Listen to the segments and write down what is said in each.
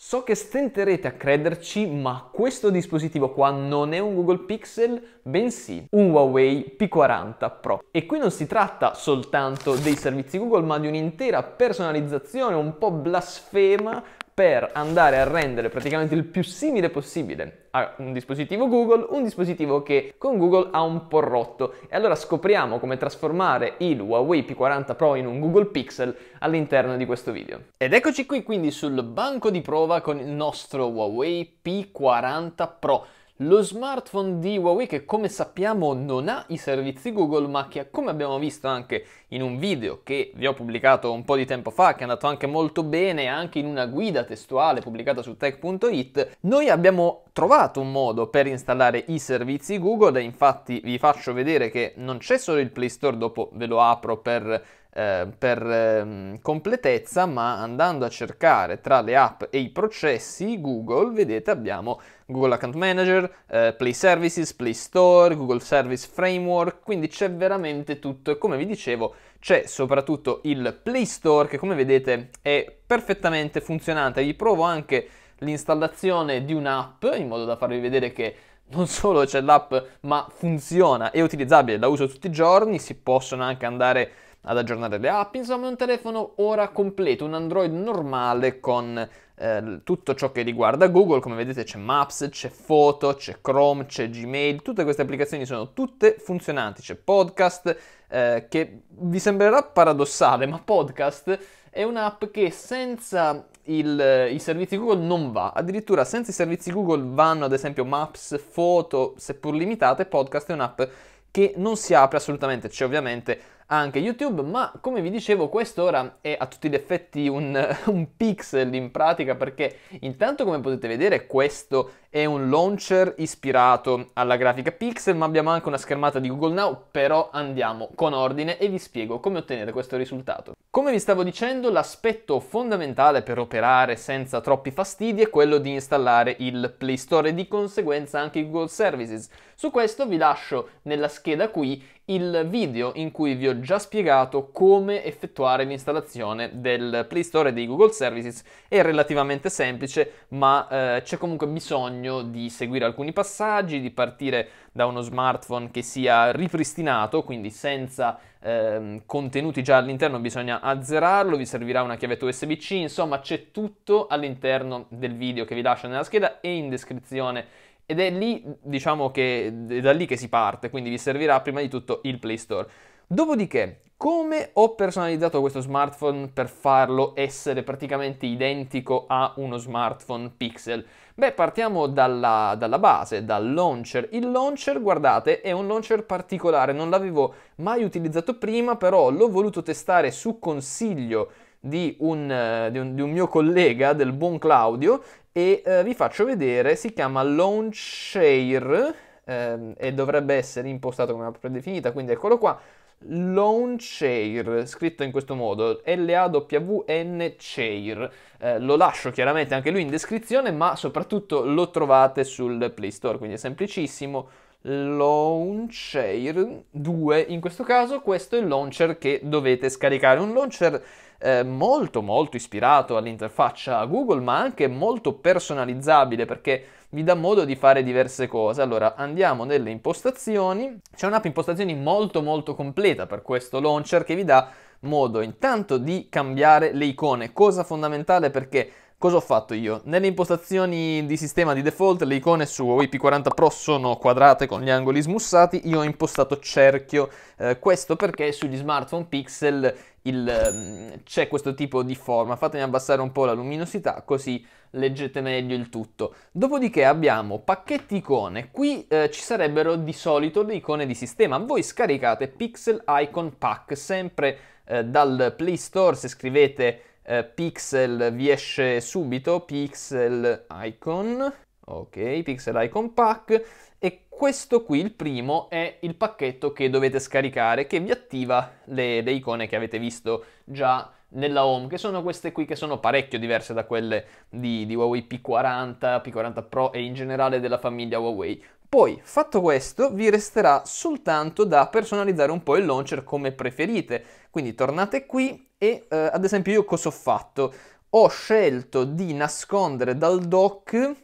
So che stenterete a crederci, ma questo dispositivo qua non è un Google Pixel, bensì un Huawei P40 Pro. E qui non si tratta soltanto dei servizi Google, ma di un'intera personalizzazione un po' blasfema per andare a rendere praticamente il più simile possibile a un dispositivo Google, un dispositivo che con Google ha un po' rotto. E allora scopriamo come trasformare il Huawei P40 Pro in un Google Pixel all'interno di questo video. Ed eccoci qui quindi sul banco di prova con il nostro Huawei P40 Pro. Lo smartphone di Huawei che come sappiamo non ha i servizi Google ma che come abbiamo visto anche in un video che vi ho pubblicato un po' di tempo fa che è andato anche molto bene anche in una guida testuale pubblicata su tech.it noi abbiamo trovato un modo per installare i servizi Google e infatti vi faccio vedere che non c'è solo il Play Store dopo ve lo apro per eh, per eh, completezza, ma andando a cercare tra le app e i processi Google, vedete abbiamo Google Account Manager, eh, Play Services, Play Store, Google Service Framework, quindi c'è veramente tutto e come vi dicevo c'è soprattutto il Play Store che come vedete è perfettamente funzionante, vi provo anche l'installazione di un'app in modo da farvi vedere che non solo c'è l'app ma funziona, è utilizzabile, la uso tutti i giorni, si possono anche andare a ad aggiornare le app, insomma un telefono ora completo, un Android normale con eh, tutto ciò che riguarda Google, come vedete c'è Maps, c'è Foto, c'è Chrome, c'è Gmail, tutte queste applicazioni sono tutte funzionanti, c'è Podcast, eh, che vi sembrerà paradossale, ma Podcast è un'app che senza il, eh, i servizi Google non va. Addirittura senza i servizi Google vanno ad esempio Maps, foto, seppur limitate, podcast è un'app che non si apre assolutamente. C'è ovviamente anche YouTube, ma come vi dicevo quest'ora è a tutti gli effetti un, un pixel in pratica perché intanto come potete vedere questo è un launcher ispirato alla grafica pixel, ma abbiamo anche una schermata di Google Now, però andiamo con ordine e vi spiego come ottenere questo risultato. Come vi stavo dicendo, l'aspetto fondamentale per operare senza troppi fastidi è quello di installare il Play Store e di conseguenza anche i Google Services. Su questo vi lascio nella scheda qui il video in cui vi ho già spiegato come effettuare l'installazione del Play Store e dei Google Services. È relativamente semplice, ma eh, c'è comunque bisogno di seguire alcuni passaggi, di partire da uno smartphone che sia ripristinato, quindi senza eh, contenuti già all'interno bisogna azzerarlo, vi servirà una chiavetta USB-C, insomma c'è tutto all'interno del video che vi lascio nella scheda e in descrizione ed è lì, diciamo che è da lì che si parte, quindi vi servirà prima di tutto il Play Store. Dopodiché, come ho personalizzato questo smartphone per farlo essere praticamente identico a uno smartphone Pixel? Beh, partiamo dalla, dalla base, dal launcher. Il launcher, guardate, è un launcher particolare, non l'avevo mai utilizzato prima, però l'ho voluto testare su consiglio di un, eh, di un, di un mio collega, del buon Claudio, e eh, vi faccio vedere, si chiama Launchshare ehm, e dovrebbe essere impostato come una definita, quindi eccolo qua. Launchshare, scritto in questo modo, L-A-W-N Share. Eh, lo lascio chiaramente anche lui in descrizione, ma soprattutto lo trovate sul Play Store, quindi è semplicissimo. Launchshare 2, in questo caso questo è il launcher che dovete scaricare, un launcher eh, molto molto ispirato all'interfaccia Google, ma anche molto personalizzabile perché vi dà modo di fare diverse cose. Allora andiamo nelle impostazioni, c'è un'app impostazioni molto molto completa per questo launcher che vi dà modo intanto di cambiare le icone, cosa fondamentale perché Cosa ho fatto io? Nelle impostazioni di sistema di default le icone su Huawei 40 Pro sono quadrate con gli angoli smussati, io ho impostato cerchio, eh, questo perché sugli smartphone Pixel il, mm, c'è questo tipo di forma. Fatemi abbassare un po' la luminosità così leggete meglio il tutto. Dopodiché abbiamo pacchetti icone. Qui eh, ci sarebbero di solito le icone di sistema. Voi scaricate Pixel Icon Pack sempre eh, dal Play Store se scrivete eh, pixel vi esce subito, pixel icon, ok, pixel icon pack e questo qui, il primo, è il pacchetto che dovete scaricare che vi attiva le, le icone che avete visto già nella home, che sono queste qui che sono parecchio diverse da quelle di, di Huawei P40, P40 Pro e in generale della famiglia Huawei. Poi, fatto questo, vi resterà soltanto da personalizzare un po' il launcher come preferite. Quindi tornate qui e, eh, ad esempio, io cosa ho fatto? Ho scelto di nascondere dal dock,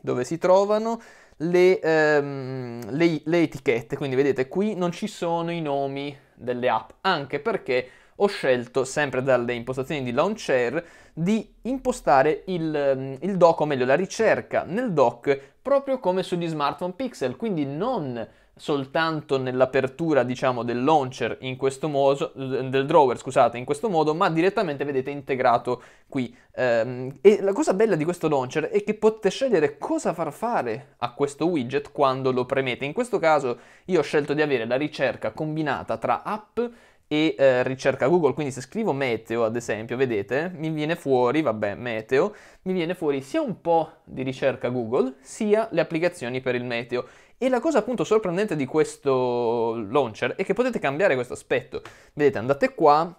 dove si trovano, le, ehm, le, le etichette. Quindi vedete, qui non ci sono i nomi delle app, anche perché ho scelto, sempre dalle impostazioni di Launcher, di impostare il, mm, il dock, o meglio la ricerca nel dock, proprio come sugli smartphone Pixel, quindi non soltanto nell'apertura diciamo del launcher in questo modo del drawer scusate in questo modo ma direttamente vedete integrato qui ehm, e la cosa bella di questo launcher è che potete scegliere cosa far fare a questo widget quando lo premete in questo caso io ho scelto di avere la ricerca combinata tra app e eh, ricerca Google. Quindi se scrivo meteo, ad esempio, vedete, mi viene fuori, vabbè, meteo, mi viene fuori sia un po' di ricerca Google, sia le applicazioni per il meteo. E la cosa appunto sorprendente di questo launcher è che potete cambiare questo aspetto. Vedete, andate qua,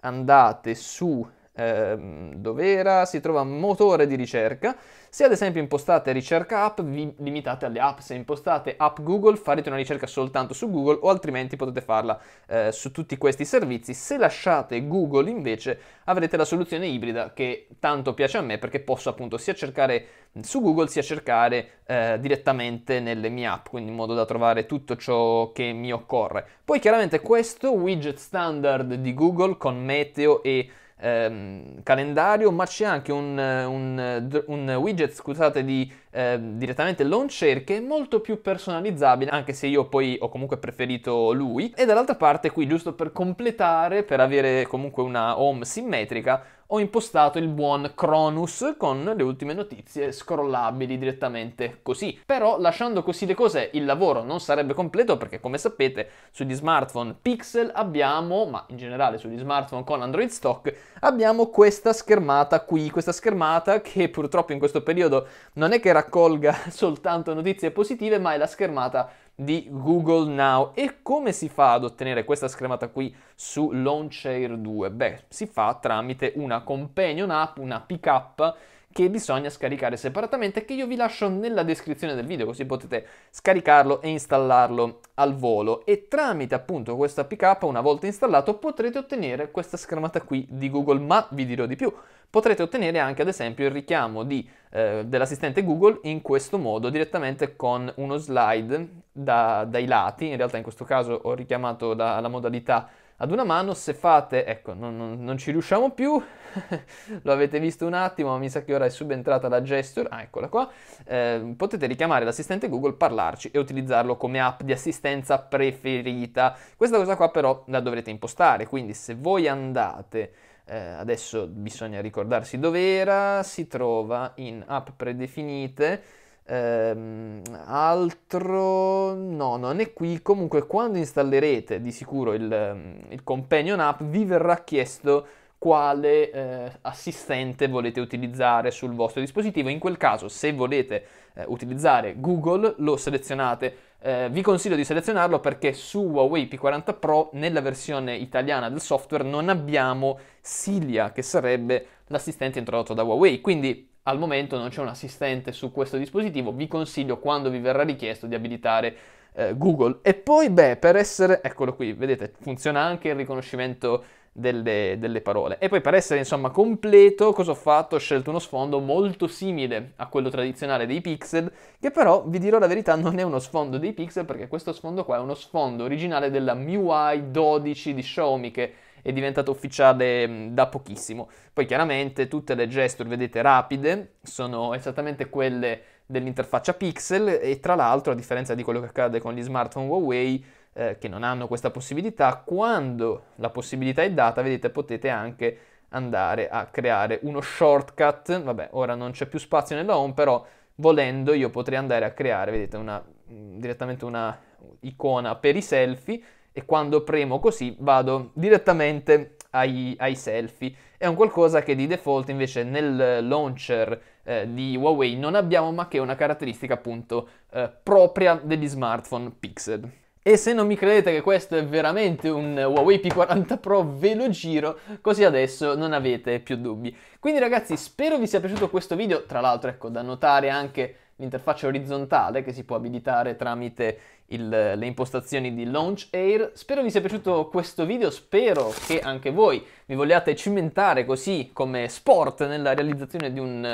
andate su ehm, dove era, si trova motore di ricerca. Se ad esempio impostate ricerca app, vi limitate alle app. Se impostate app Google, farete una ricerca soltanto su Google o altrimenti potete farla eh, su tutti questi servizi. Se lasciate Google invece avrete la soluzione ibrida che tanto piace a me perché posso appunto sia cercare su Google sia cercare eh, direttamente nelle mie app, quindi in modo da trovare tutto ciò che mi occorre. Poi chiaramente questo widget standard di Google con Meteo e ehm, calendario, ma c'è anche un, un, un widget scusate, di Ehm, direttamente lawn chair che è molto più personalizzabile, anche se io poi ho comunque preferito lui. E dall'altra parte qui, giusto per completare, per avere comunque una home simmetrica, ho impostato il buon Cronus con le ultime notizie scrollabili direttamente così. Però lasciando così le cose il lavoro non sarebbe completo perché come sapete sugli smartphone Pixel abbiamo, ma in generale sugli smartphone con Android stock, abbiamo questa schermata qui, questa schermata che purtroppo in questo periodo non è che era raccolga soltanto notizie positive, ma è la schermata di Google Now. E come si fa ad ottenere questa schermata qui su Launcher 2? Beh, si fa tramite una companion app, una pick up che bisogna scaricare separatamente, che io vi lascio nella descrizione del video, così potete scaricarlo e installarlo al volo. E tramite appunto questa pickup una volta installato, potrete ottenere questa schermata qui di Google, ma vi dirò di più. Potrete ottenere anche ad esempio il richiamo di, eh, dell'assistente Google in questo modo, direttamente con uno slide da, dai lati, in realtà in questo caso ho richiamato la, la modalità ad una mano se fate, ecco non, non, non ci riusciamo più, lo avete visto un attimo ma mi sa che ora è subentrata la gesture, ah eccola qua, eh, potete richiamare l'assistente Google, parlarci e utilizzarlo come app di assistenza preferita. Questa cosa qua però la dovrete impostare, quindi se voi andate... Eh, adesso bisogna ricordarsi dove era, si trova in app predefinite, Ehm, altro no, non è qui. Comunque, quando installerete di sicuro il, il companion app, vi verrà chiesto quale eh, assistente volete utilizzare sul vostro dispositivo. In quel caso, se volete eh, utilizzare Google, lo selezionate. Eh, vi consiglio di selezionarlo perché su Huawei P40 Pro, nella versione italiana del software, non abbiamo Cilia, che sarebbe l'assistente introdotto da Huawei. Quindi al momento non c'è un assistente su questo dispositivo, vi consiglio quando vi verrà richiesto di abilitare eh, Google. E poi, beh, per essere, eccolo qui, vedete, funziona anche il riconoscimento delle, delle, parole. E poi per essere insomma completo, cosa ho fatto? Ho scelto uno sfondo molto simile a quello tradizionale dei pixel, che però vi dirò la verità non è uno sfondo dei pixel perché questo sfondo qua è uno sfondo originale della MIUI 12 di Xiaomi che è diventata ufficiale mm, da pochissimo. Poi chiaramente tutte le gesture, vedete, rapide, sono esattamente quelle dell'interfaccia Pixel e tra l'altro, a differenza di quello che accade con gli smartphone Huawei, eh, che non hanno questa possibilità, quando la possibilità è data, vedete, potete anche andare a creare uno shortcut, vabbè, ora non c'è più spazio nella home, però volendo io potrei andare a creare, vedete, una, mm, direttamente una icona per i selfie e quando premo così vado direttamente ai, ai selfie. È un qualcosa che di default invece nel launcher eh, di Huawei non abbiamo ma che è una caratteristica appunto eh, propria degli smartphone Pixel. E se non mi credete che questo è veramente un Huawei P40 Pro, ve lo giro, così adesso non avete più dubbi. Quindi ragazzi, spero vi sia piaciuto questo video, tra l'altro ecco, da notare anche l'interfaccia orizzontale che si può abilitare tramite il, le impostazioni di Launch Air. Spero vi sia piaciuto questo video, spero che anche voi vi vogliate cimentare così come sport nella realizzazione di un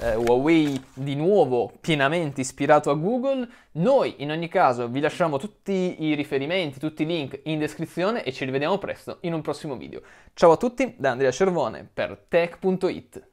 eh, Huawei di nuovo pienamente ispirato a Google. Noi in ogni caso vi lasciamo tutti i riferimenti, tutti i link in descrizione e ci rivediamo presto in un prossimo video. Ciao a tutti da Andrea Cervone per tech.it.